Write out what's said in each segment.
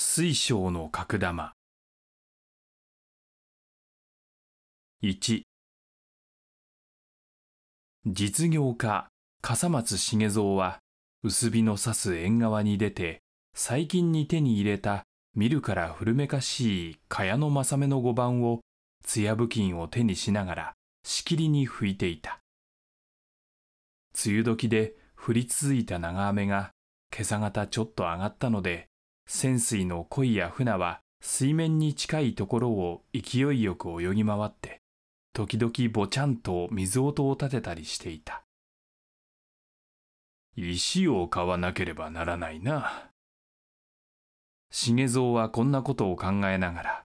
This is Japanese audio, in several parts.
水晶の角玉1実業家笠松茂蔵は薄日の差す縁側に出て最近に手に入れた見るから古めかしい茅野正目の碁盤を艶布巾を手にしながらしきりに拭いていた梅雨時で降り続いた長雨が今朝方ちょっと上がったので潜水の鯉や船は水面に近いところを勢いよく泳ぎ回って、時々ぼちゃんと水音を立てたりしていた。石を買わなければならないな。重蔵はこんなことを考えながら、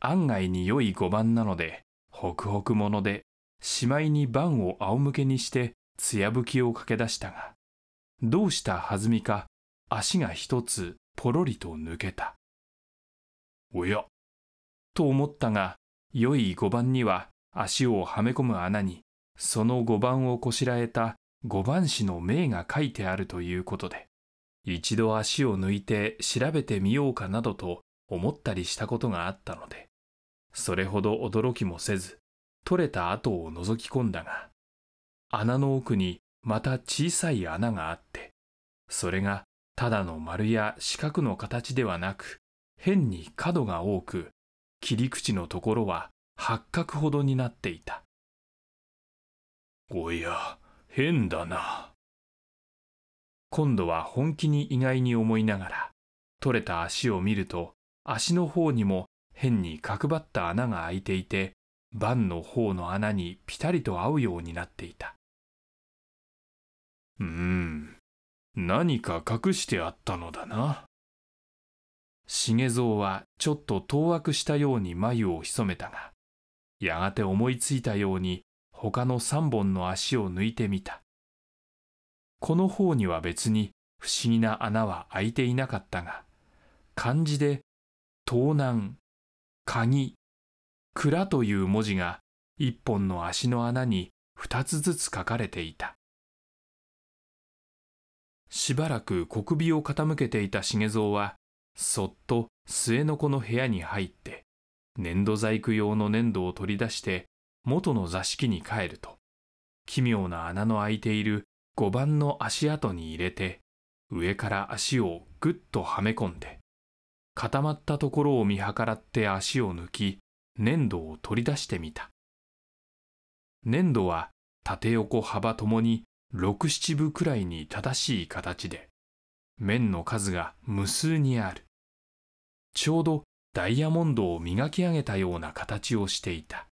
案外に良い碁盤なので、ホクホクもので、しまいに盤を仰向けにして、艶吹きを駆け出したが、どうした弾みか、足が一つポロリと抜けた。おやと思ったが、良い碁盤には足をはめ込む穴に、その碁盤をこしらえた碁盤紙の名が書いてあるということで、一度足を抜いて調べてみようかなどと思ったりしたことがあったので、それほど驚きもせず、取れた跡を覗き込んだが、穴の奥にまた小さい穴があって、それがただの丸や四角の形ではなく、変に角が多く、切り口のところは八角ほどになっていた。おや、変だな。今度は本気に意外に思いながら、取れた足を見ると、足の方にも変に角張った穴が開いていて、盤の方の穴にぴたりと合うようになっていた。うーん、何か隠してあったのだな。重蔵はちょっと当惑したように眉を潜めたが、やがて思いついたように他の三本の足を抜いてみた。この方には別に不思議な穴は開いていなかったが、漢字で盗難、鍵、蔵という文字が一本の足の穴に二つずつ書かれていた。しばらく小首を傾けていた重蔵は、そっと末の子の部屋に入って、粘土細工用の粘土を取り出して、元の座敷に帰ると、奇妙な穴の開いている5番の足跡に入れて、上から足をぐっとはめ込んで、固まったところを見計らって足を抜き、粘土を取り出してみた。粘土は縦横幅ともに六七分くらいに正しい形で、面の数が無数にある。ちょうどダイヤモンドを磨き上げたような形をしていた。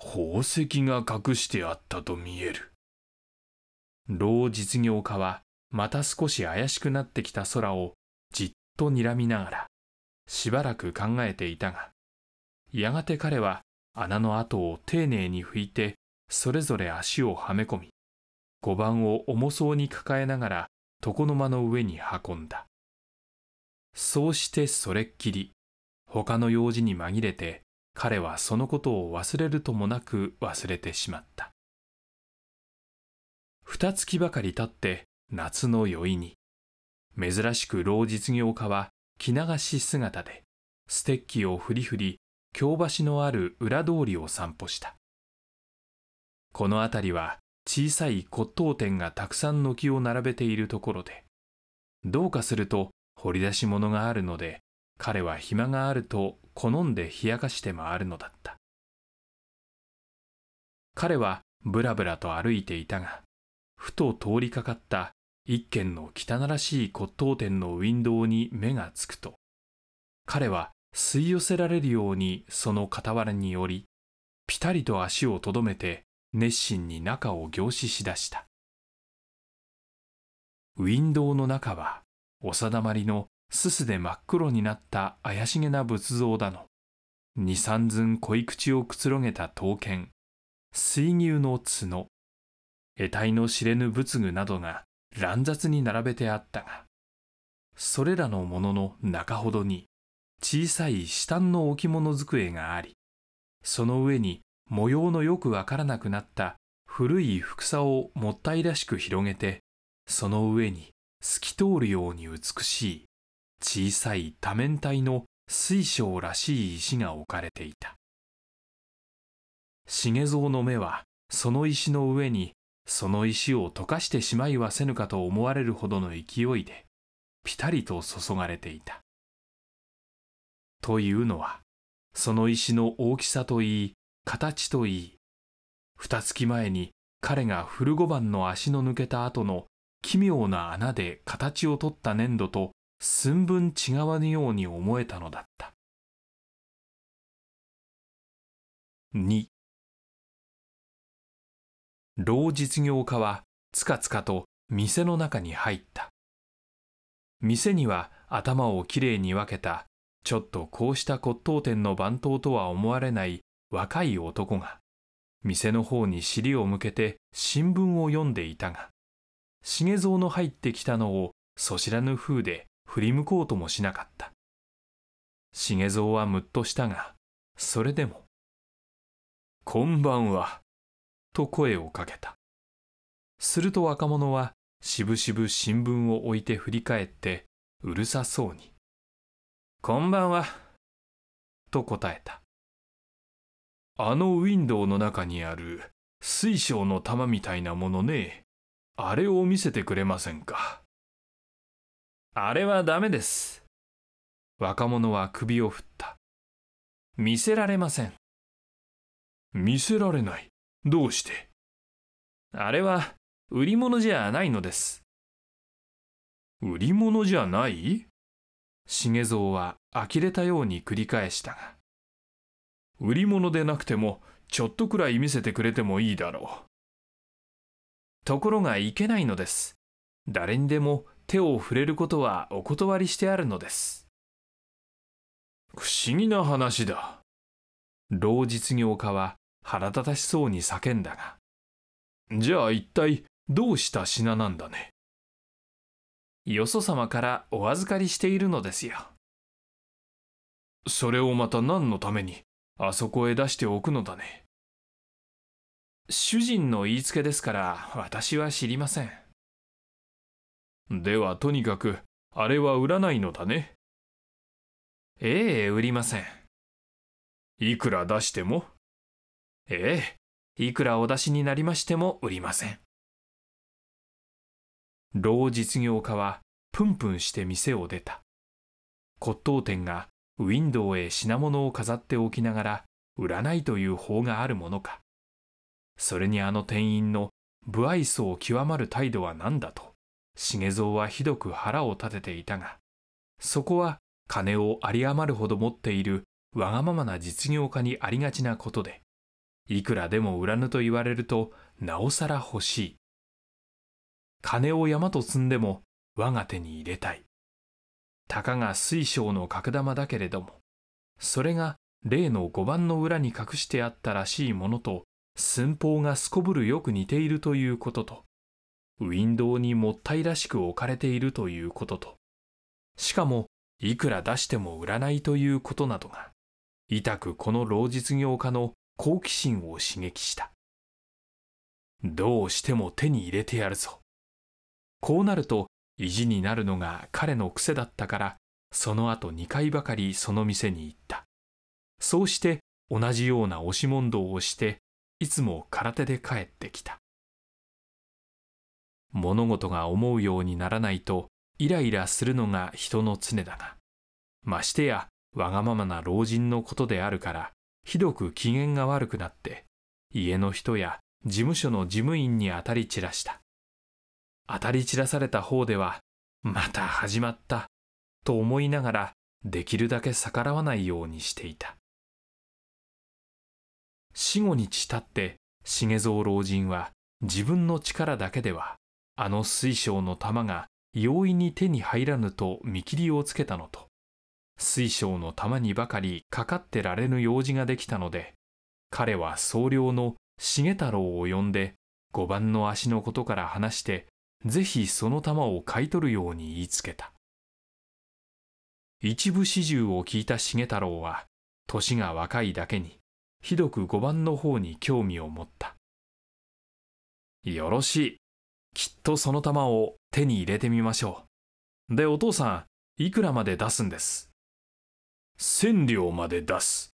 宝石が隠してあったと見える。老実業家はまた少し怪しくなってきた空をじっと睨みながら、しばらく考えていたが、やがて彼は穴の跡を丁寧に拭いてそれぞれ足をはめ込み、碁盤を重そうに抱えながら床の間の上に運んだ。そうしてそれっきり、他の用事に紛れて彼はそのことを忘れるともなく忘れてしまった。二月ばかり経って夏の宵に、珍しく老実業家は着流し姿で、ステッキをふりふり、京橋のある裏通りを散歩した。この辺りは小さい骨董店がたくさん軒を並べているところで、どうかすると掘り出し物があるので、彼は暇があると好んで冷やかして回るのだった。彼はぶらぶらと歩いていたが、ふと通りかかった一軒の汚らしい骨董店のウィンドウに目がつくと、彼は吸い寄せられるようにその傍らに寄り、ぴたりと足をとどめて熱心に中を凝視しだした。ウィンドウの中は、お定まりのすすで真っ黒になった怪しげな仏像だの。二三寸濃口をくつろげた刀剣、水牛の角、得体の知れぬ仏具などが乱雑に並べてあったが、それらのものの中ほどに小さい下の置物机があり、その上に模様のよくわからなくなった古い服さをもったいらしく広げて、その上に透き通るように美しい小さい多面体の水晶らしい石が置かれていた。茂蔵の目はその石の上にその石を溶かしてしまいはせぬかと思われるほどの勢いでぴたりと注がれていた。というのはその石の大きさといい形といい、二月前に彼が古碁盤の足の抜けた後の奇妙な穴で形を取った粘土と寸分違わぬように思えたのだった。二、老実業家はつかつかと店の中に入った。店には頭をきれいに分けた、ちょっとこうした骨董店の番頭とは思われない若い男が、店の方に尻を向けて新聞を読んでいたが、重蔵の入ってきたのをそ知らぬ風で振り向こうともしなかった。重蔵はむっとしたが、それでも、こんばんは、と声をかけた。すると若者は、しぶしぶ新聞を置いて振り返って、うるさそうに、こんばんは、と答えた。あのウィンドウの中にある水晶の玉みたいなものね。あれを見せてくれませんか。あれはダメです。若者は首を振った。見せられません。見せられない。どうしてあれは売り物じゃないのです。売り物じゃない茂蔵は呆れたように繰り返したが、売り物でなくてもちょっとくらい見せてくれてもいいだろう。ところがいけないのです。誰にでも手を触れることはお断りしてあるのです。不思議な話だ。老実業家は腹立たしそうに叫んだが。じゃあ一体どうした品なんだね。よそ様からお預かりしているのですよ。それをまた何のためにあそこへ出しておくのだね。主人の言いつけですから私は知りません。ではとにかくあれは売らないのだね。ええ、売りません。いくら出してもええ、いくらお出しになりましても売りません。老実業家はプンプンして店を出た。骨董店がウィンドウへ品物を飾っておきながら売らないという法があるものか。それにあの店員の不愛想極まる態度は何だと、重蔵はひどく腹を立てていたが、そこは金を有り余るほど持っているわがままな実業家にありがちなことで、いくらでも売らぬと言われると、なおさら欲しい。金を山と積んでも我が手に入れたい。たかが水晶の角玉だけれども、それが例の5番の裏に隠してあったらしいものと、寸法がすこぶるよく似ているということと、ウィンドウにもったいらしく置かれているということと、しかも、いくら出しても売らないということなどが、痛くこの老実業家の好奇心を刺激した。どうしても手に入れてやるぞ。こうなると、意地になるのが彼の癖だったから、その後2回ばかりその店に行った。そうして同じような押し問答をして、いつも空手で帰ってきた。物事が思うようにならないと、イライラするのが人の常だが、ましてや、わがままな老人のことであるから、ひどく機嫌が悪くなって、家の人や事務所の事務員に当たり散らした。当たり散らされた方では、また始まった、と思いながら、できるだけ逆らわないようにしていた。死後日経って、重蔵老人は、自分の力だけでは、あの水晶の玉が容易に手に入らぬと見切りをつけたのと、水晶の玉にばかりかかってられぬ用事ができたので、彼は総領の重太郎を呼んで、五番の足のことから話して、ぜひその玉を買い取るように言いつけた。一部始終を聞いた重太郎は、年が若いだけに、ひどく五番の方に興味を持った。よろしい。きっとその玉を手に入れてみましょう。で、お父さん、いくらまで出すんです千両まで出す。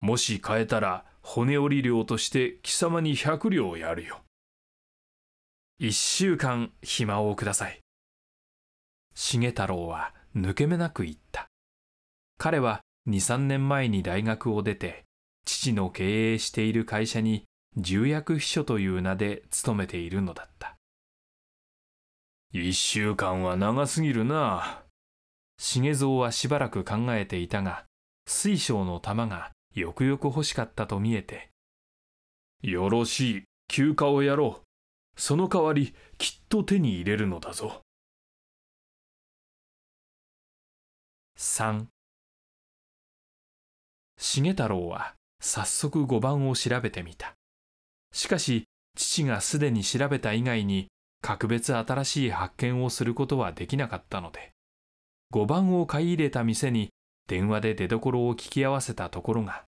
もし買えたら、骨折り料として貴様に百両やるよ。一週間暇をください。重太郎は抜け目なく言った。彼は2、3年前に大学を出て、父の経営している会社に重役秘書という名で勤めているのだった。一週間は長すぎるな。重蔵はしばらく考えていたが、水晶の玉がよくよく欲しかったと見えて、よろしい、休暇をやろう。その代わりきっと手に入れるのだぞ3重太郎は早速碁番を調べてみたしかし父がすでに調べた以外に格別新しい発見をすることはできなかったので5番を買い入れた店に電話で出どころを聞き合わせたところが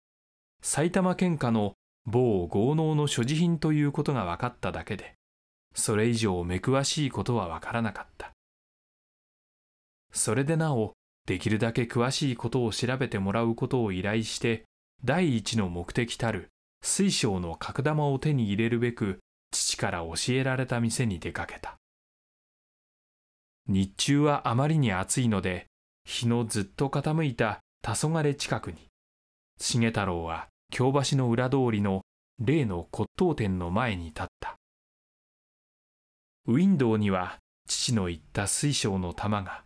埼玉県下の某豪農の所持品ということが分かっただけでそれ以上目詳しいことはわからなかった。それでなお、できるだけ詳しいことを調べてもらうことを依頼して、第一の目的たる水晶の角玉を手に入れるべく、父から教えられた店に出かけた。日中はあまりに暑いので、日のずっと傾いた黄昏近くに、重太郎は京橋の裏通りの例の骨董店の前に立った。ウィンドウには父の言った水晶の玉が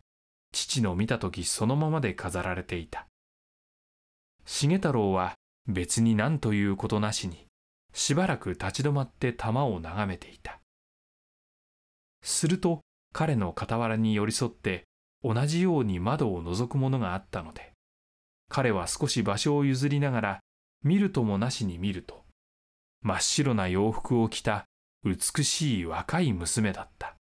父の見た時そのままで飾られていた重太郎は別に何ということなしにしばらく立ち止まって玉を眺めていたすると彼の傍らに寄り添って同じように窓を覗くものがあったので彼は少し場所を譲りながら見るともなしに見ると真っ白な洋服を着た美しい若い娘だった。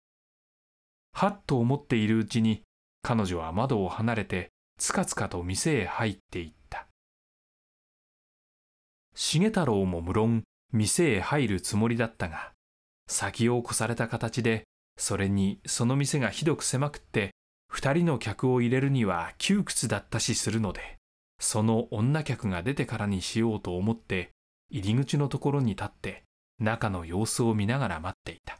はっと思っているうちに、彼女は窓を離れて、つかつかと店へ入っていった。重太郎も無論、店へ入るつもりだったが、先を越された形で、それにその店がひどく狭くって、二人の客を入れるには窮屈だったしするので、その女客が出てからにしようと思って、入り口のところに立って、中の様子を見ながら待っていた。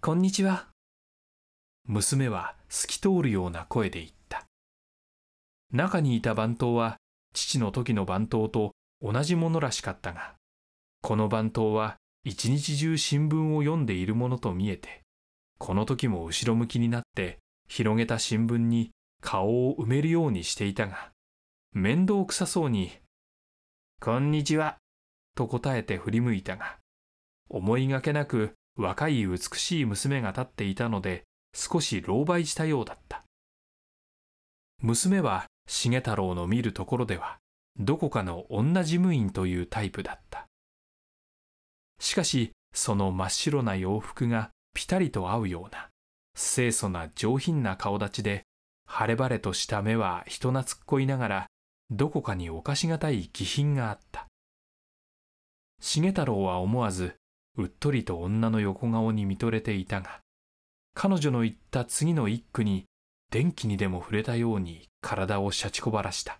こんにちは。娘は透き通るような声で言った。中にいた番頭は父の時の番頭と同じものらしかったが、この番頭は一日中新聞を読んでいるものと見えて、この時も後ろ向きになって広げた新聞に顔を埋めるようにしていたが、面倒くさそうに、こんにちは、と答えて振り向いたが、思いがけなく若い美しい娘が立っていたので、少し狼狽したようだった。娘は重太郎の見るところでは、どこかの女事務員というタイプだった。しかし、その真っ白な洋服がぴたりと合うような、清楚な上品な顔立ちで、晴れ晴れとした目は人懐っこいながら、どこかにおかしがたい気品があった。重太郎は思わずうっとりと女の横顔に見とれていたが彼女の言った次の一句に電気にでも触れたように体をしゃちこばらした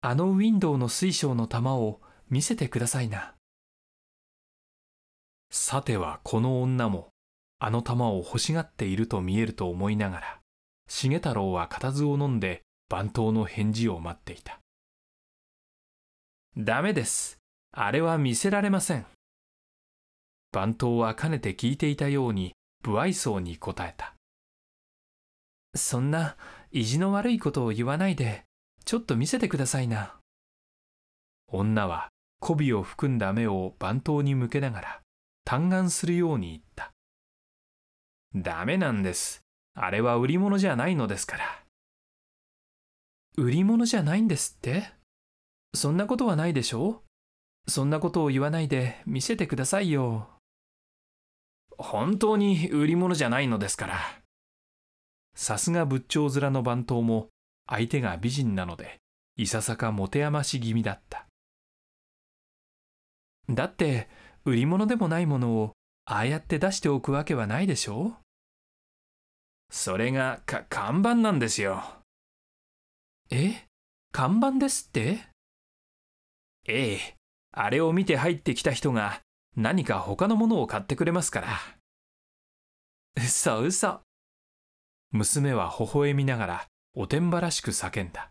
あのウィンドウの水晶の玉を見せてくださいなさてはこの女もあの玉を欲しがっていると見えると思いながら重太郎は固唾を飲んで番頭の返事を待っていたダメです。あれは見せられません。番頭はかねて聞いていたように、不愛想に答えた。そんな、意地の悪いことを言わないで、ちょっと見せてくださいな。女は、媚びを含んだ目を番頭に向けながら、嘆願するように言った。ダメなんです。あれは売り物じゃないのですから。売り物じゃないんですってそんなことはないでしょそんなことを言わないで見せてくださいよ。本当に売り物じゃないのですから。さすが仏頂面の番頭も相手が美人なので、いささかもてやまし気味だった。だって、売り物でもないものをああやって出しておくわけはないでしょうそれがか看板なんですよ。え看板ですってええ、あれを見て入ってきた人が何か他のものを買ってくれますから。う嘘。娘は微笑みながらおてんばらしく叫んだ。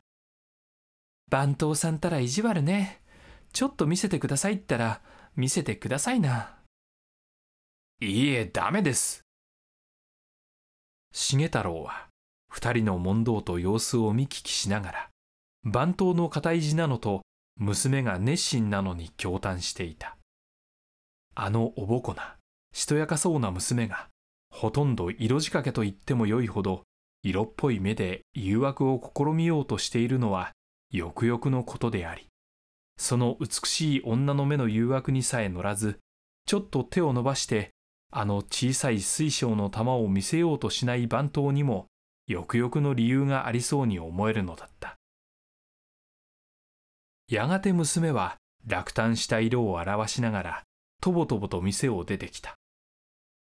番頭さんたら意地悪ね。ちょっと見せてくださいったら見せてくださいな。いいえ、ダメです。重太郎は二人の問答と様子を見聞きしながら番頭の堅い字なのと娘が熱心なのに驚嘆していた。あのおぼこな、しとやかそうな娘が、ほとんど色仕掛けと言ってもよいほど、色っぽい目で誘惑を試みようとしているのは、よくよくのことであり、その美しい女の目の誘惑にさえ乗らず、ちょっと手を伸ばして、あの小さい水晶の玉を見せようとしない番頭にも、よくよくの理由がありそうに思えるのだった。やがて娘は落胆した色を表しながら、とぼとぼと店を出てきた。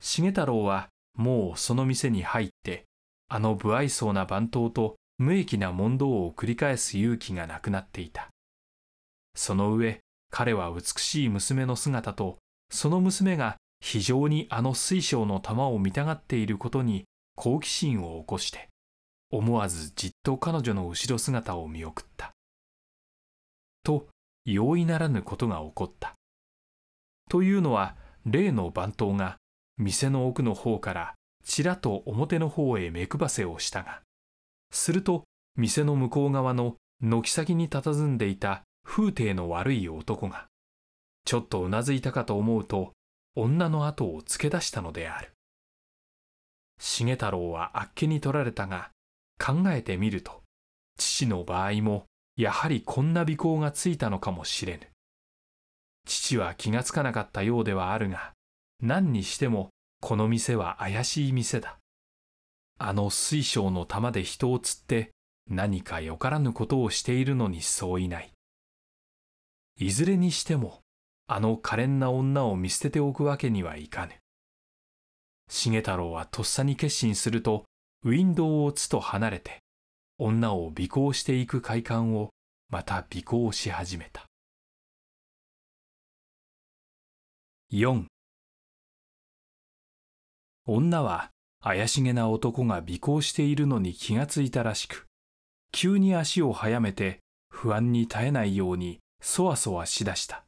重太郎はもうその店に入って、あの不愛想な番頭と無益な問答を繰り返す勇気がなくなっていた。その上、彼は美しい娘の姿と、その娘が非常にあの水晶の玉を見たがっていることに好奇心を起こして、思わずじっと彼女の後ろ姿を見送った。と容易ならぬことが起こった。というのは例の番頭が店の奥の方からちらと表の方へ目配せをしたがすると店の向こう側の軒先に佇んでいた風体の悪い男がちょっとうなずいたかと思うと女の後を付け出したのである重太郎はあっけに取られたが考えてみると父の場合もやはりこんな尾行がついたのかもしれぬ。父は気がつかなかったようではあるが、何にしてもこの店は怪しい店だ。あの水晶の玉で人を釣って何かよからぬことをしているのにそういない。いずれにしても、あの可憐な女を見捨てておくわけにはいかぬ。重太郎はとっさに決心すると、ウィンドウをつと離れて、女を尾行していく快感をまた尾行し始めた4女は怪しげな男が尾行しているのに気がついたらしく急に足を速めて不安に耐えないようにそわそわしだした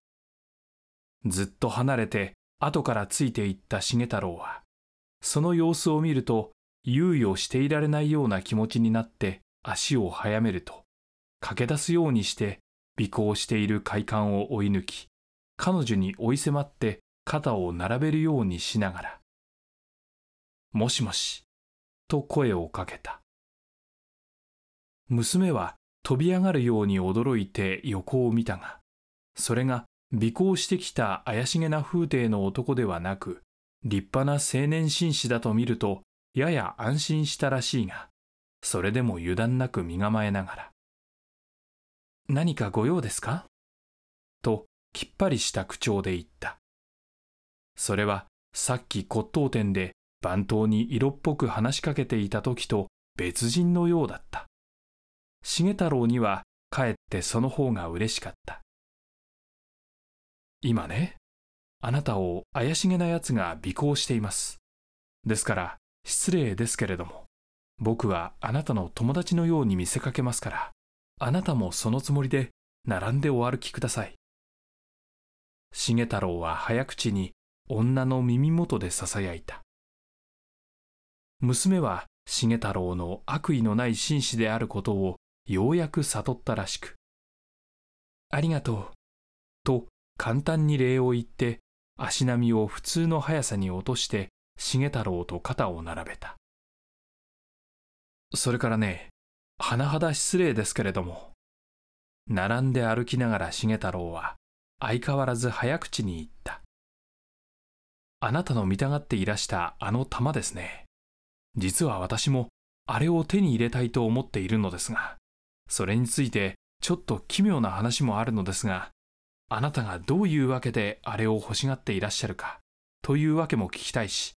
ずっと離れて後からついていった重太郎はその様子を見ると猶予していられないような気持ちになって足を早めると、駆け出すようにして尾行している快感を追い抜き、彼女に追い迫って肩を並べるようにしながら、もしもし、と声をかけた。娘は飛び上がるように驚いて横を見たが、それが尾行してきた怪しげな風体の男ではなく、立派な青年紳士だと見ると、やや安心したらしいが、それでも油断なく身構えながら。何かご用ですかと、きっぱりした口調で言った。それは、さっき骨董店で番頭に色っぽく話しかけていた時と別人のようだった。重太郎には、かえってその方が嬉しかった。今ね、あなたを怪しげな奴が尾行しています。ですから、失礼ですけれども。僕はあなたの友達のように見せかけますから、あなたもそのつもりで並んでお歩きください。重太郎は早口に女の耳元で囁いた。娘は重太郎の悪意のない紳士であることをようやく悟ったらしく、ありがとう、と簡単に礼を言って、足並みを普通の速さに落として、重太郎と肩を並べた。それからね、甚だ失礼ですけれども、並んで歩きながら重太郎は、相変わらず早口に言った。あなたの見たがっていらしたあの玉ですね。実は私も、あれを手に入れたいと思っているのですが、それについて、ちょっと奇妙な話もあるのですが、あなたがどういうわけであれを欲しがっていらっしゃるか、というわけも聞きたいし、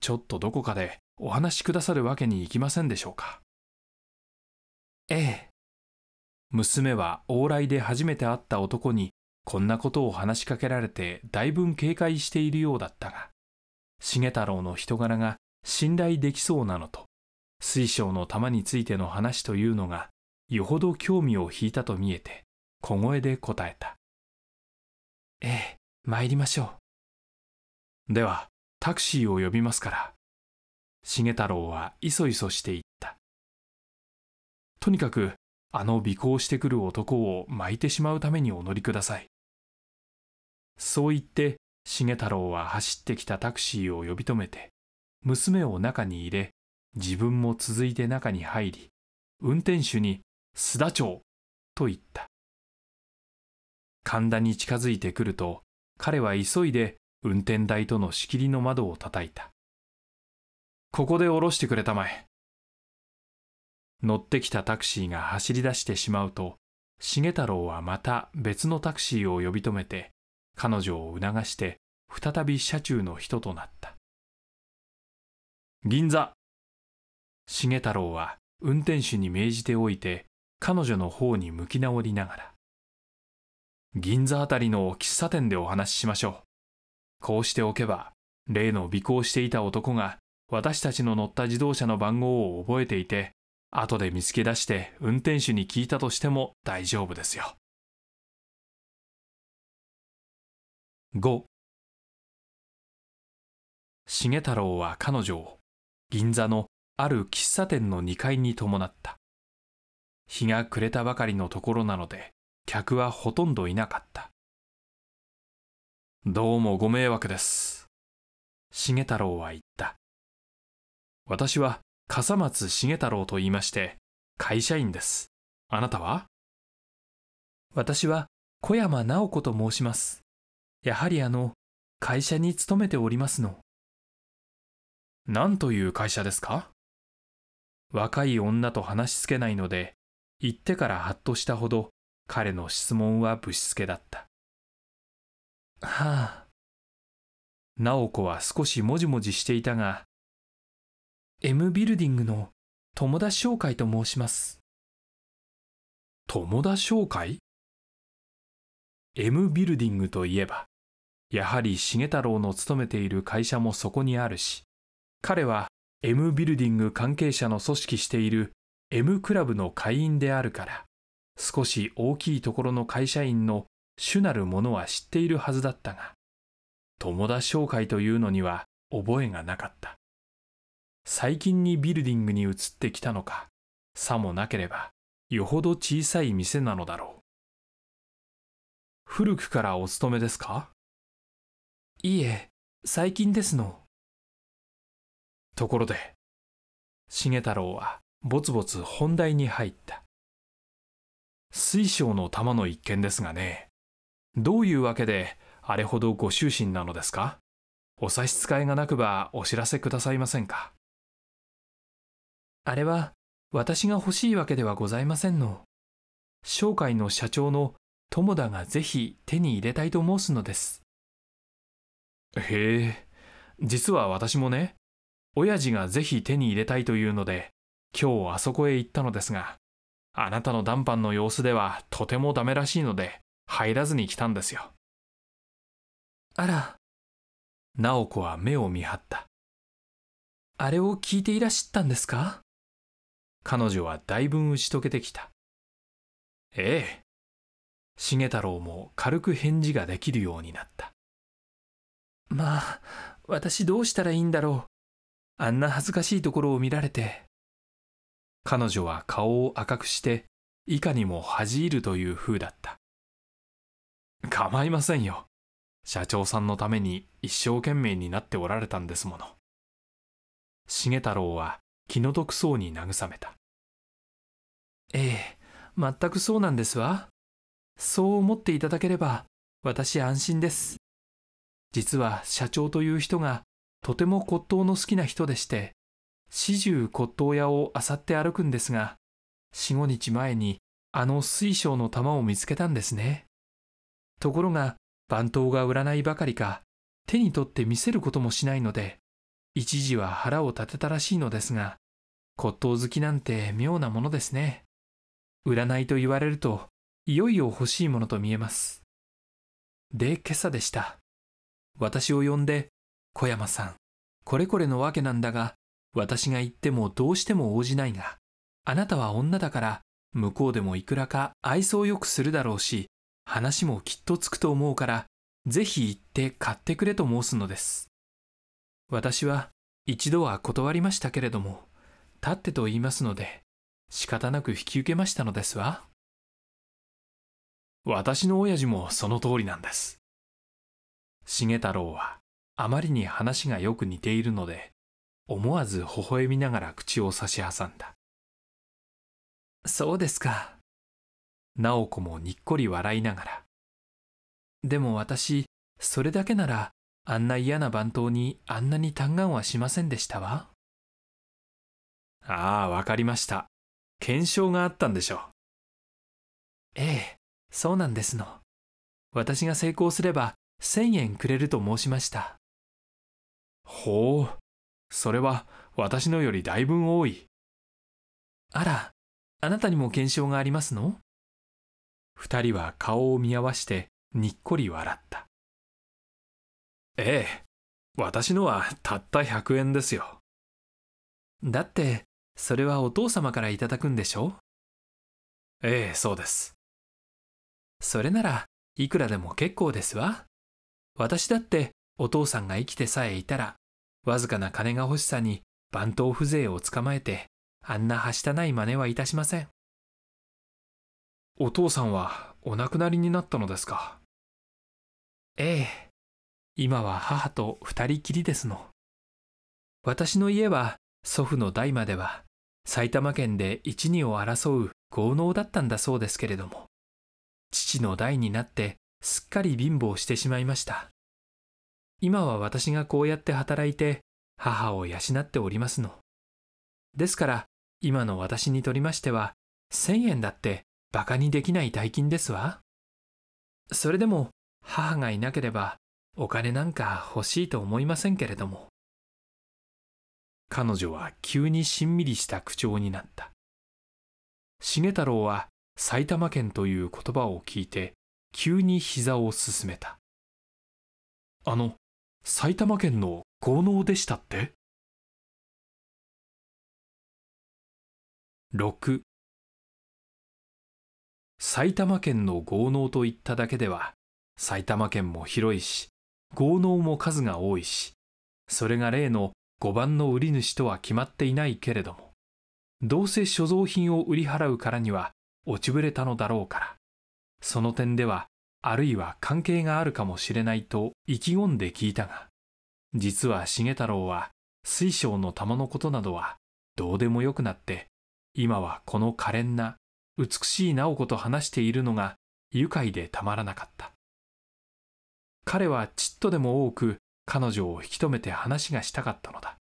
ちょっとどこかでお話しくださるわけにいきませんでしょうかええ娘は往来で初めて会った男にこんなことを話しかけられてだいぶ警戒しているようだったが重太郎の人柄が信頼できそうなのと水晶の玉についての話というのがよほど興味を引いたと見えて小声で答えたええ参りましょうではタクシーを呼びますから重太郎はいそいそしていったとにかくあの尾行してくる男を巻いてしまうためにお乗りくださいそう言って重太郎は走ってきたタクシーを呼び止めて娘を中に入れ自分も続いて中に入り運転手に「須田町」と言った神田に近づいてくると彼は急いで運転台との仕切りの窓を叩いたここで降ろしてくれたまえ。乗ってきたタクシーが走り出してしまうと、重太郎はまた別のタクシーを呼び止めて、彼女を促して、再び車中の人となった。銀座重太郎は運転手に命じておいて、彼女の方に向き直りながら、銀座あたりの喫茶店でお話ししましょう。こうしておけば、例の尾行していた男が私たちの乗った自動車の番号を覚えていて、後で見つけ出して運転手に聞いたとしても大丈夫ですよ。5重太郎は彼女を銀座のある喫茶店の2階に伴った。日が暮れたばかりのところなので、客はほとんどいなかった。どうもご迷惑です。重太郎は言った。私は笠松重太郎と言いまして、会社員です。あなたは私は小山直子と申します。やはりあの、会社に勤めておりますの。何という会社ですか若い女と話しつけないので、言ってからハッとしたほど、彼の質問はぶしつけだった。はあ。直子は少しもじもじしていたが、M ビルディングの友田商会と申します。友田商会 ?M ビルディングといえば、やはり重太郎の勤めている会社もそこにあるし、彼は M ビルディング関係者の組織している M クラブの会員であるから、少し大きいところの会社員の主なるものは知っているはずだったが、友田商会というのには覚えがなかった。最近にビルディングに移ってきたのか、さもなければ、よほど小さい店なのだろう。古くからお勤めですかいいえ、最近ですの。ところで、重太郎はぼつぼつ本題に入った。水晶の玉の一件ですがね、どういうわけであれほどご執心なのですかお差し支えがなくばお知らせくださいませんかあれは私が欲しいわけではございませんの。商会の社長の友田がぜひ手に入れたいと申すのです。へえ、実は私もね、親父がぜひ手に入れたいというので、今日あそこへ行ったのですが、あなたの談判の様子ではとてもダメらしいので、入らずに来たんですよ。あら、直子は目を見張った。あれを聞いていらっしゃったんですか彼女はだいぶ打ち解けてきた。ええ。重太郎も軽く返事ができるようになった。まあ、私どうしたらいいんだろう。あんな恥ずかしいところを見られて。彼女は顔を赤くして、いかにも恥じ入るという風だった。構いませんよ。社長さんのために一生懸命になっておられたんですもの。重太郎は気の毒そうに慰めた。ええ、全くそうなんですわ。そう思っていただければ、私安心です。実は社長という人が、とても骨董の好きな人でして、始終骨董屋を漁って歩くんですが、四五日前にあの水晶の玉を見つけたんですね。ところが、番頭が売らないばかりか、手に取って見せることもしないので、一時は腹を立てたらしいのですが、骨董好きなんて妙なものですね。占いと言われると、いよいよ欲しいものと見えます。で、今朝でした。私を呼んで、小山さん、これこれのわけなんだが、私が言ってもどうしても応じないが、あなたは女だから、向こうでもいくらか愛想よくするだろうし、話もきっとつくと思うから、ぜひ行って買ってくれと申すのです。私は一度は断りましたけれども、立ってと言いますので、仕方なく引き受けましたのですわ。私の親父もその通りなんです。重太郎はあまりに話がよく似ているので、思わず微笑みながら口を差し挟んだ。そうですか。直子もにっこり笑いながら。でも私、それだけならあんな嫌な番頭にあんなに嘆願はしませんでしたわ。ああ、わかりました。検証があったんでしょう。ええ、そうなんですの。私が成功すれば、1000円くれると申しました。ほう、それは私のよりだいぶ多い。あら、あなたにも検証がありますの二人は顔を見合わしてにっこり笑った。ええ私のはたった100円ですよだってそれはお父様からいただくんでしょええそうですそれならいくらでも結構ですわ私だってお父さんが生きてさえいたらわずかな金が欲しさに番頭風情をつかまえてあんなはしたない真似はいたしませんお父さんはお亡くなりになったのですかええ今は母と二人きりですの。私の家は祖父の代までは埼玉県で一二を争う豪農だったんだそうですけれども、父の代になってすっかり貧乏してしまいました。今は私がこうやって働いて母を養っておりますの。ですから今の私にとりましては千円だって馬鹿にできない大金ですわ。それでも母がいなければお金なんか欲しいと思いませんけれども。彼女は急にしんみりした口調になった。重太郎は埼玉県という言葉を聞いて、急に膝をすめた。あの、埼玉県の豪農でしたって6埼玉県の豪農と言っただけでは埼玉県も広いし豪農も数が多いし、それが例の五番の売り主とは決まっていないけれども、どうせ所蔵品を売り払うからには落ちぶれたのだろうから、その点では、あるいは関係があるかもしれないと意気込んで聞いたが、実は重太郎は水晶の玉のことなどはどうでもよくなって、今はこの可憐な美しい直子と話しているのが愉快でたまらなかった。彼はちっとでも多く彼女を引き止めて話がしたかったのだ。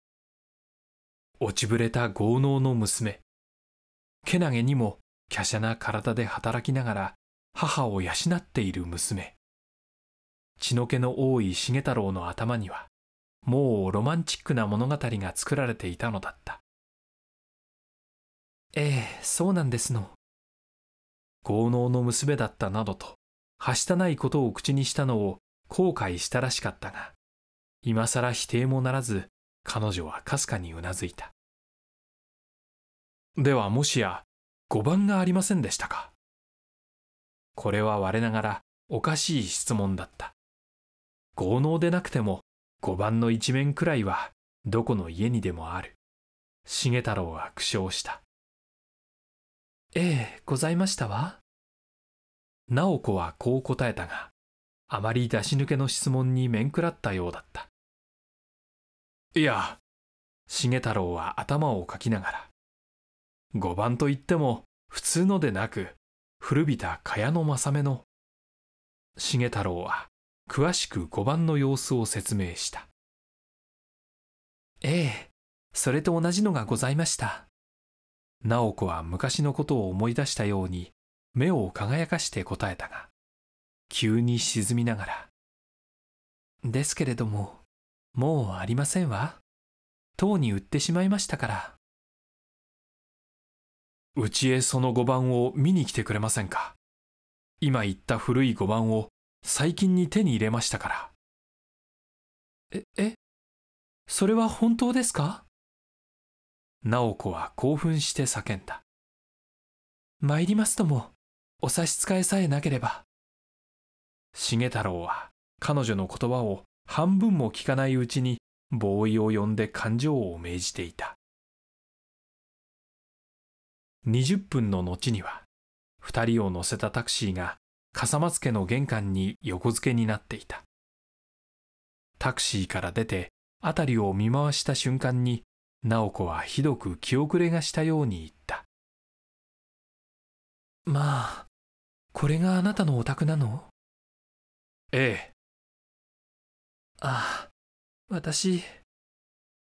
落ちぶれた豪農の娘。けなげにも華奢な体で働きながら母を養っている娘。血の気の多い重太郎の頭には、もうロマンチックな物語が作られていたのだった。ええ、そうなんですの。豪農の娘だったなどと、はしたないことを口にしたのを後悔したらしかったが、今更否定もならず、彼女はかすかにうなずいた。ではもしや、5番がありませんでしたかこれは我ながらおかしい質問だった。豪農でなくても5番の一面くらいはどこの家にでもある。重太郎は苦笑した。ええ、ございましたわ。直子はこう答えたが、あまり出し抜けの質問に面食らったようだったいや重太郎は頭をかきながら5番といっても普通のでなく古びた茅野正目の重太郎は詳しく5番の様子を説明したええそれと同じのがございました直子は昔のことを思い出したように目を輝かして答えたが急に沈みながら。ですけれども、もうありませんわ。とうに売ってしまいましたから。うちへその5番を見に来てくれませんか今言った古い5番を最近に手に入れましたからええそれは本当ですか直子は興奮して叫んだ参りますともお差し支えさえなければ重太郎は彼女の言葉を半分も聞かないうちにボーイを呼んで感情を命じていた20分の後には2人を乗せたタクシーが笠松家の玄関に横付けになっていたタクシーから出て辺りを見回した瞬間に直子はひどく気遅れがしたように言ったまあこれがあなたのお宅なのええ。ああ、私。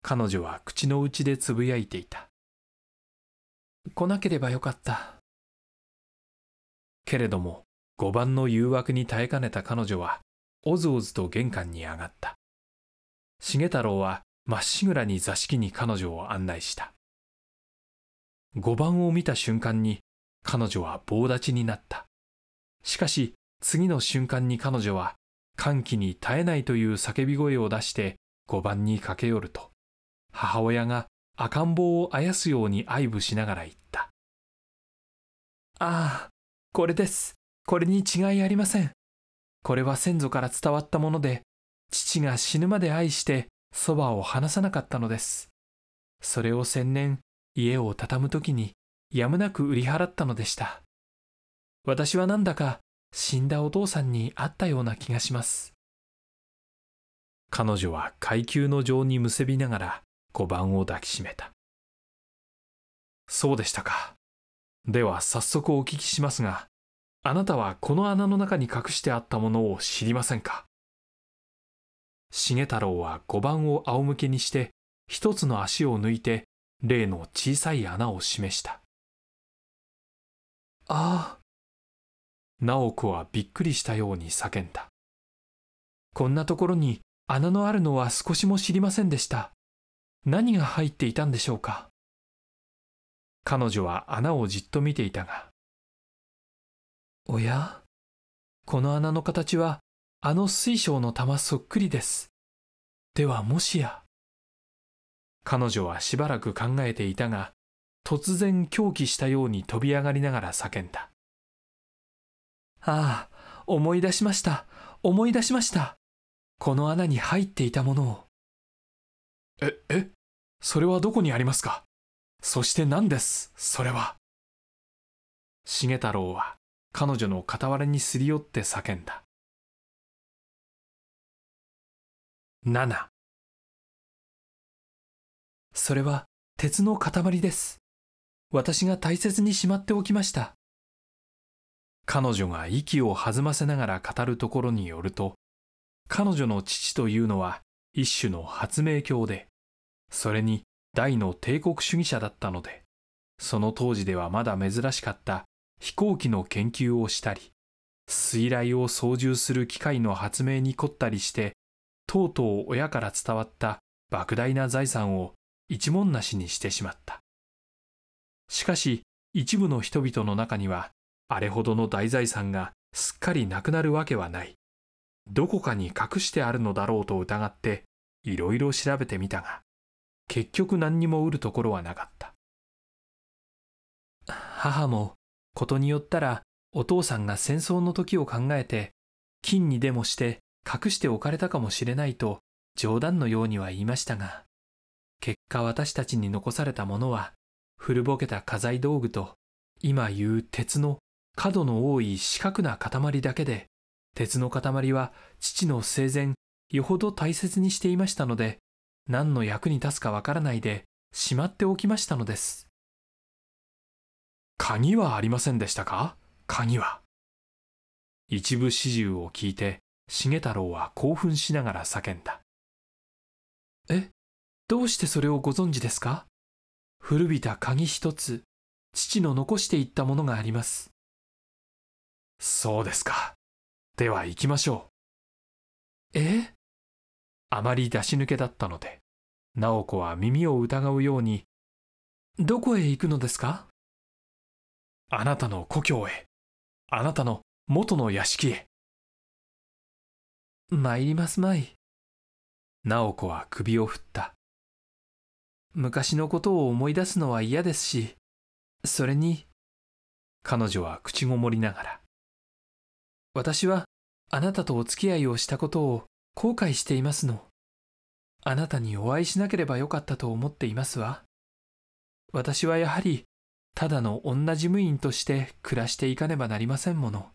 彼女は口の内でつぶやいていた。来なければよかった。けれども、5番の誘惑に耐えかねた彼女は、おずおずと玄関に上がった。重太郎は、まっしぐらに座敷に彼女を案内した。5番を見た瞬間に、彼女は棒立ちになった。しかし、次の瞬間に彼女は、歓喜に耐えないという叫び声を出して5番に駆け寄ると、母親が赤ん坊をあやすように愛撫しながら言った。ああ、これです。これに違いありません。これは先祖から伝わったもので、父が死ぬまで愛してそばを離さなかったのです。それを千年、家を畳むときにやむなく売り払ったのでした。私はなんだか死んだお父さんに会ったような気がします。彼女は階級の情にむせびながら小番を抱きしめた。そうでしたか。では早速お聞きしますが、あなたはこの穴の中に隠してあったものを知りませんか重太郎は5番を仰向けにして一つの足を抜いて例の小さい穴を示したああ直子はびっくりしたように叫んだ。こんなところに穴のあるのは少しも知りませんでした。何が入っていたんでしょうか。彼女は穴をじっと見ていたが。おやこの穴の形はあの水晶の玉そっくりです。ではもしや。彼女はしばらく考えていたが、突然狂気したように飛び上がりながら叫んだ。ああ、思い出しました。思い出しました。この穴に入っていたものを。え、えそれはどこにありますかそして何ですそれは。重太郎は彼女の傍らにすり寄って叫んだ。7それは鉄の塊です。私が大切にしまっておきました。彼女が息を弾ませながら語るところによると、彼女の父というのは一種の発明教で、それに大の帝国主義者だったので、その当時ではまだ珍しかった飛行機の研究をしたり、水雷を操縦する機械の発明に凝ったりして、とうとう親から伝わった莫大な財産を一文なしにしてしまった。しかし、一部の人々の中には、あれほどの大財産がすっかりなくなるわけはない。どこかに隠してあるのだろうと疑って、いろいろ調べてみたが、結局何にも売るところはなかった。母も、ことによったら、お父さんが戦争の時を考えて、金にでもして隠しておかれたかもしれないと、冗談のようには言いましたが、結果私たちに残されたものは、古ぼけた家財道具と、今言う鉄の角の多い四角な塊だけで、鉄の塊は父の生前、よほど大切にしていましたので、何の役に立つかわからないで、しまっておきましたのです。鍵はありませんでしたか鍵は。一部始終を聞いて、重太郎は興奮しながら叫んだ。え、どうしてそれをご存知ですか古びた鍵一つ、父の残していったものがあります。そうですか。では行きましょう。えあまり出し抜けだったので、直子は耳を疑うように、どこへ行くのですかあなたの故郷へ、あなたの元の屋敷へ。参りますまい。オ子は首を振った。昔のことを思い出すのは嫌ですし、それに、彼女は口ごもりながら、私はあなたとお付き合いをしたことを後悔していますの。あなたにお会いしなければよかったと思っていますわ。私はやはり、ただの女事務員として暮らしていかねばなりませんもの。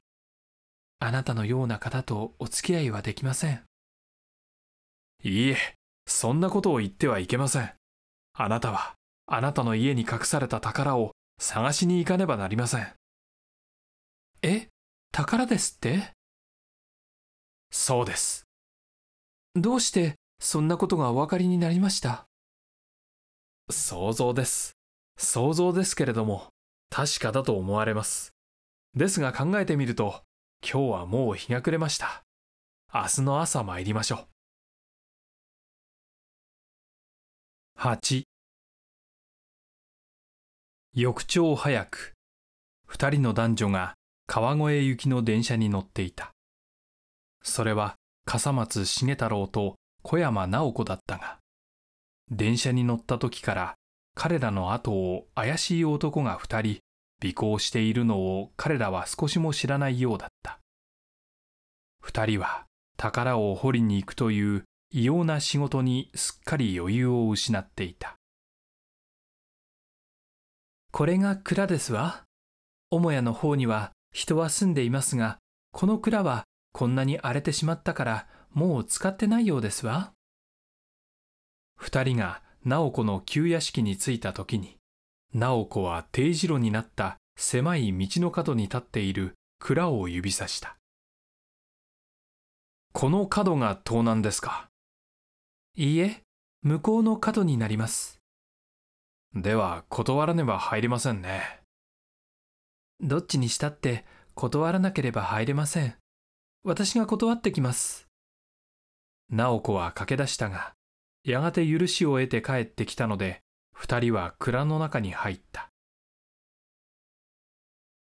あなたのような方とお付き合いはできません。いいえ、そんなことを言ってはいけません。あなたは、あなたの家に隠された宝を探しに行かねばなりません。え宝ですってそうです。どうしてそんなことがお分かりになりました想像です。想像ですけれども、確かだと思われます。ですが考えてみると、今日はもう日が暮れました。明日の朝参りましょう。8翌朝早く、二人の男女が川越行きの電車に乗っていた。それは笠松重太郎と小山直子だったが、電車に乗った時から彼らの後を怪しい男が二人尾行しているのを彼らは少しも知らないようだった。二人は宝を掘りに行くという異様な仕事にすっかり余裕を失っていた。これが蔵ですわ。母屋の方には人は住んでいますが、この蔵はこんなに荒れてしまったから、もう使ってないようですわ。二人が直子の旧屋敷に着いた時に、直子は定時路になった狭い道の角に立っている蔵を指さした。この角が盗難ですかいいえ、向こうの角になります。では断らねば入りませんね。どっちにしたって断らなければ入れません。私が断ってきます。直子は駆け出したが、やがて許しを得て帰ってきたので、二人は蔵の中に入った。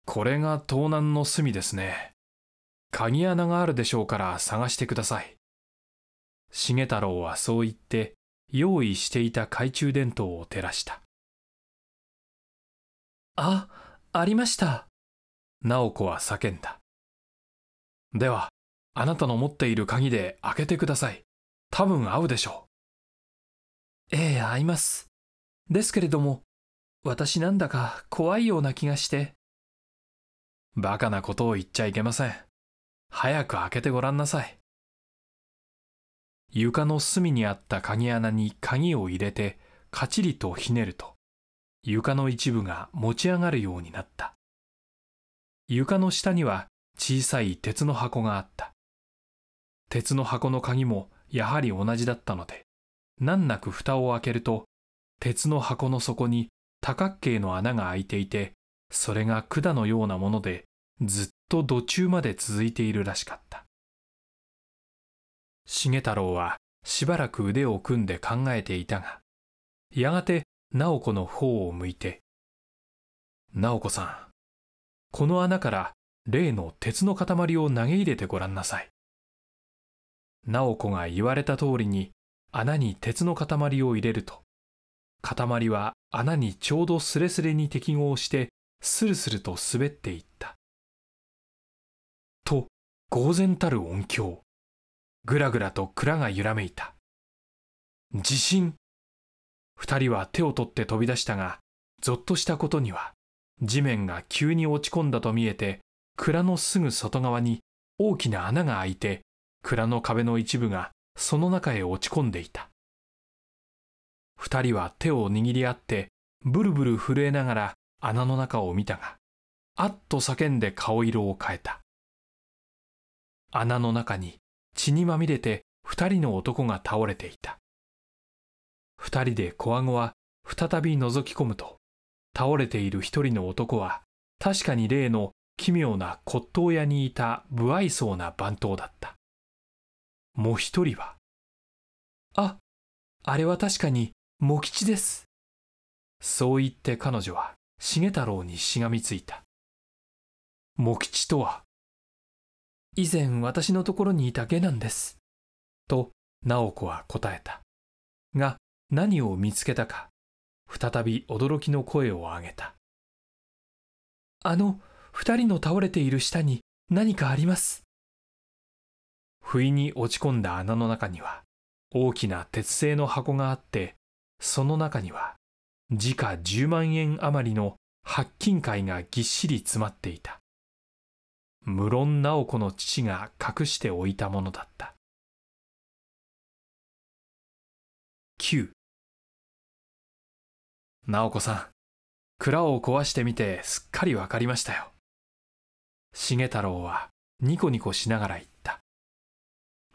これが盗難の隅ですね。鍵穴があるでしょうから探してください。重太郎はそう言って、用意していた懐中電灯を照らした。あ、ありました。直子は叫んだ。では、あなたの持っている鍵で開けてください。多分合うでしょう。ええ、合います。ですけれども、私なんだか怖いような気がして。バカなことを言っちゃいけません。早く開けてごらんなさい。床の隅にあった鍵穴に鍵を入れて、カチリとひねると、床の一部が持ち上がるようになった。床の下には小さい鉄の箱があった。鉄の箱の鍵もやはり同じだったので、難なく蓋を開けると、鉄の箱の底に多角形の穴が開いていて、それが管のようなもので、ずっと土中まで続いているらしかった。重太郎はしばらく腕を組んで考えていたが、やがて直子の方を向いて、直子さん、この穴から例の鉄の塊を投げ入れてごらんなさい。直子が言われた通りに穴に鉄の塊を入れると、塊は穴にちょうどすれすれに適合して、スルスルと滑っていった。と、呆然たる音響。ぐらぐらと蔵が揺らめいた。地震二人は手を取って飛び出したが、ぞっとしたことには、地面が急に落ち込んだと見えて、蔵のすぐ外側に大きな穴が開いて、蔵の壁の一部がその中へ落ち込んでいた。二人は手を握り合って、ブルブル震えながら穴の中を見たが、あっと叫んで顔色を変えた。穴の中に血にまみれて二人の男が倒れていた。二人で小顎は再び覗き込むと、倒れている一人の男は、確かに例の奇妙な骨董屋にいた不愛想な番頭だった。もう一人は、あ、あれは確かに、茂吉です。そう言って彼女は、重太郎にしがみついた。茂吉とは、以前私のところにいた下なんです。と、直子は答えた。が、何を見つけたか、再び驚きの声を上げた。あの、二人の倒れている下に何かあります。不意に落ち込んだ穴の中には、大きな鉄製の箱があって、その中には、時価10万円余りの白金塊がぎっしり詰まっていた。無論直子の父が隠しておいたものだった。9直子さん蔵を壊してみてすっかり分かりましたよ重太郎はニコニコしながら言った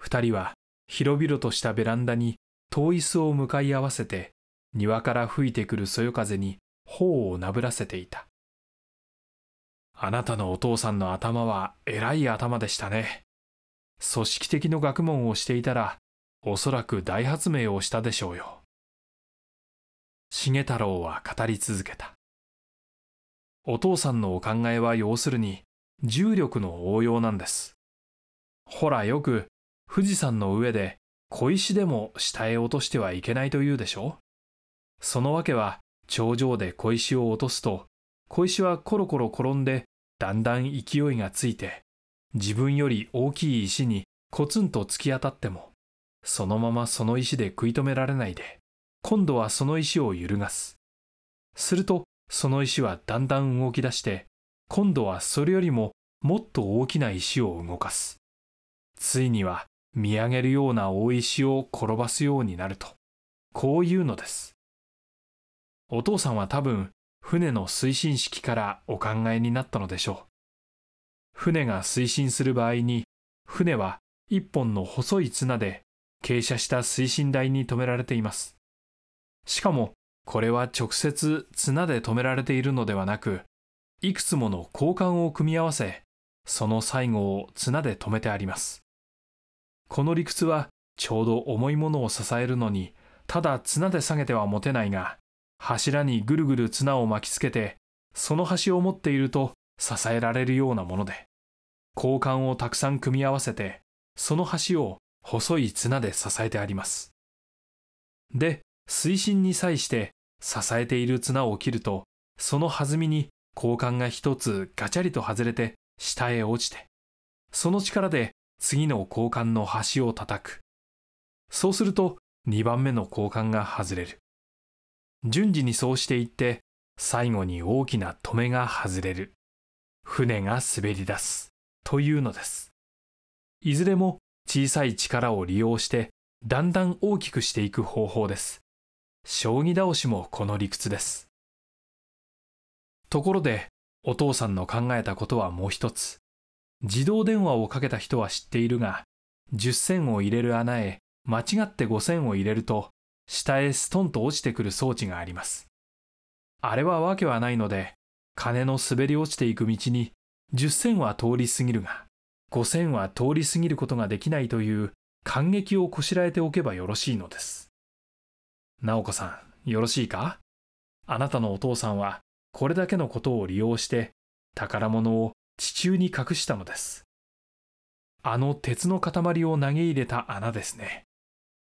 2人は広々としたベランダに遠い巣を向かい合わせて庭から吹いてくるそよ風に頬をなぶらせていたあなたのお父さんの頭はえらい頭でしたね組織的の学問をしていたらおそらく大発明をしたでしょうよ。重太郎は語り続けた。お父さんのお考えは要するに、重力の応用なんです。ほらよく、富士山の上で小石でも下へ落としてはいけないと言うでしょそのわけは、頂上で小石を落とすと、小石はコロコロ転んで、だんだん勢いがついて、自分より大きい石にコツンと突き当たっても、そのままその石で食い止められないで、今度はその石を揺るがす。すると、その石はだんだん動き出して、今度はそれよりももっと大きな石を動かす。ついには見上げるような大石を転ばすようになると、こういうのです。お父さんは多分、船の推進式からお考えになったのでしょう。船が推進する場合に、船は一本の細い綱で傾斜した推進台に止められています。しかも、これは直接綱で止められているのではなく、いくつもの交換を組み合わせ、その最後を綱で止めてあります。この理屈は、ちょうど重いものを支えるのに、ただ綱で下げては持てないが、柱にぐるぐる綱を巻きつけて、その端を持っていると支えられるようなもので、交換をたくさん組み合わせて、その端を細い綱で支えてあります。で、水深に際して支えている綱を切ると、その弾みに交換が一つガチャリと外れて下へ落ちて、その力で次の交換の端を叩く。そうすると2番目の交換が外れる。順次にそうしていって、最後に大きな止めが外れる。船が滑り出す。というのです。いずれも小さい力を利用してだんだん大きくしていく方法です。将棋倒しもこの理屈です。ところで、お父さんの考えたことはもう一つ。自動電話をかけた人は知っているが、10銭を入れる穴へ間違って5銭を入れると、下へストンと落ちてくる装置があります。あれはわけはないので、金の滑り落ちていく道に10銭は通り過ぎるが、5000は通り過ぎることができないという感激をこしらえておけばよろしいのです。直子さん、よろしいかあなたのお父さんはこれだけのことを利用して宝物を地中に隠したのです。あの鉄の塊を投げ入れた穴ですね。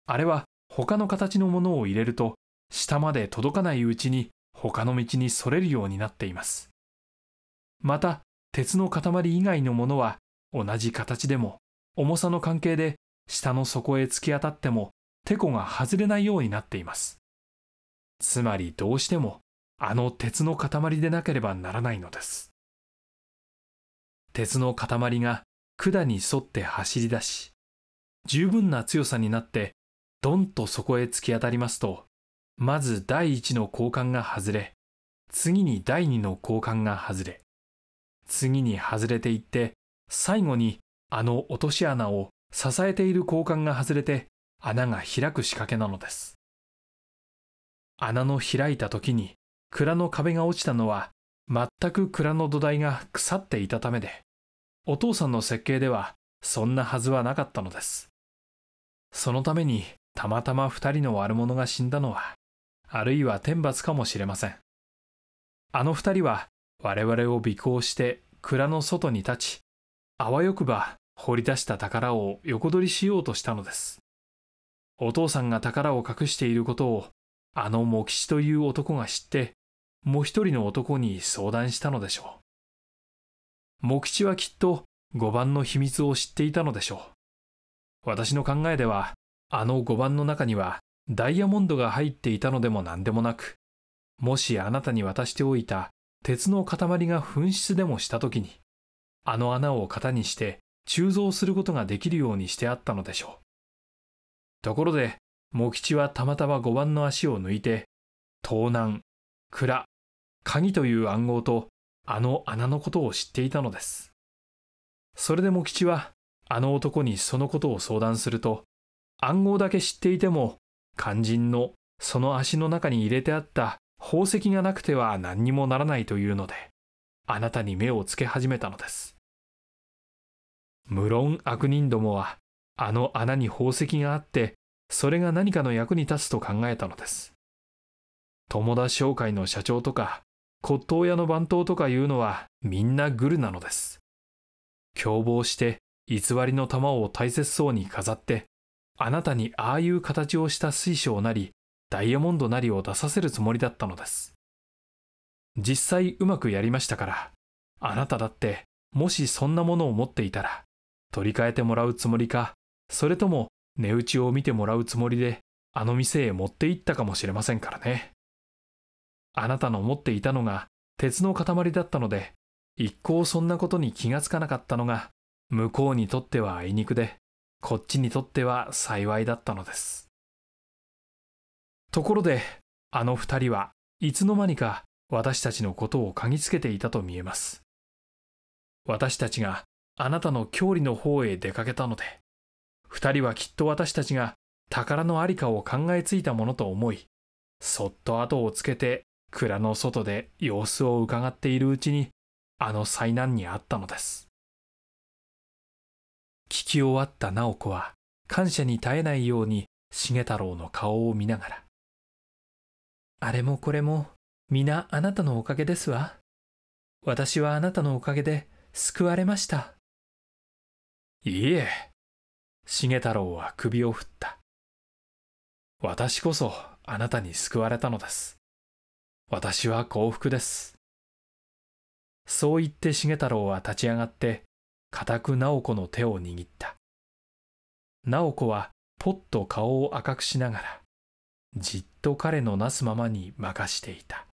あれは他の形のものを入れると下まで届かないうちに他の道に逸れるようになっています。また鉄の塊以外のものは同じ形でも、重さの関係で下の底へ突き当たっても、テコが外れないようになっています。つまりどうしても、あの鉄の塊でなければならないのです。鉄の塊が管に沿って走り出し、十分な強さになって、ドンとそこへ突き当たりますと、まず第一の交換が外れ、次に第二の交換が外れ、次に外れていって、最後にあの落とし穴を支えている交換が外れて穴が開く仕掛けなのです。穴の開いた時に蔵の壁が落ちたのは全く蔵の土台が腐っていたためで、お父さんの設計ではそんなはずはなかったのです。そのためにたまたま二人の悪者が死んだのは、あるいは天罰かもしれません。あの二人は我々を尾行して蔵の外に立ち、あわよくば掘り出した宝を横取りしようとしたのです。お父さんが宝を隠していることを、あの茂吉という男が知って、もう一人の男に相談したのでしょう。茂吉はきっと5番の秘密を知っていたのでしょう。私の考えでは、あの5番の中にはダイヤモンドが入っていたのでも何でもなく、もしあなたに渡しておいた鉄の塊が紛失でもした時に、あの穴を型にして鋳造することができるようにしてあったのでしょう。ところで、茂吉はたまたま五番の足を抜いて、盗難、蔵、鍵という暗号と、あの穴のことを知っていたのです。それで茂吉は、あの男にそのことを相談すると、暗号だけ知っていても、肝心のその足の中に入れてあった宝石がなくては何にもならないというので、あなたに目をつけ始めたのです。無論悪人どもは、あの穴に宝石があって、それが何かの役に立つと考えたのです。友田商会の社長とか、骨董屋の番頭とかいうのはみんなグルなのです。凶暴して偽りの玉を大切そうに飾って、あなたにああいう形をした水晶なり、ダイヤモンドなりを出させるつもりだったのです。実際うまくやりましたから、あなただってもしそんなものを持っていたら、取り替えてもらうつもりか、それとも値打ちを見てもらうつもりで、あの店へ持って行ったかもしれませんからね。あなたの持っていたのが鉄の塊だったので、一向そんなことに気がつかなかったのが、向こうにとってはあいにくで、こっちにとっては幸いだったのです。ところで、あの二人はいつの間にか私たちのことを嗅ぎつけていたと見えます。私たちがあなたの郷里の方へ出かけたので、二人はきっと私たちが宝のありかを考えついたものと思い、そっと後をつけて蔵の外で様子をうかがっているうちに、あの災難にあったのです。聞き終わった直子は感謝に絶えないように重太郎の顔を見ながら、あれもこれも皆あなたのおかげですわ。私はあなたのおかげで救われました。いいえ、重太郎は首を振った。私こそあなたに救われたのです。私は幸福です。そう言って重太郎は立ち上がって、固く直子の手を握った。直子はぽっと顔を赤くしながら、じっと彼のなすままに任していた。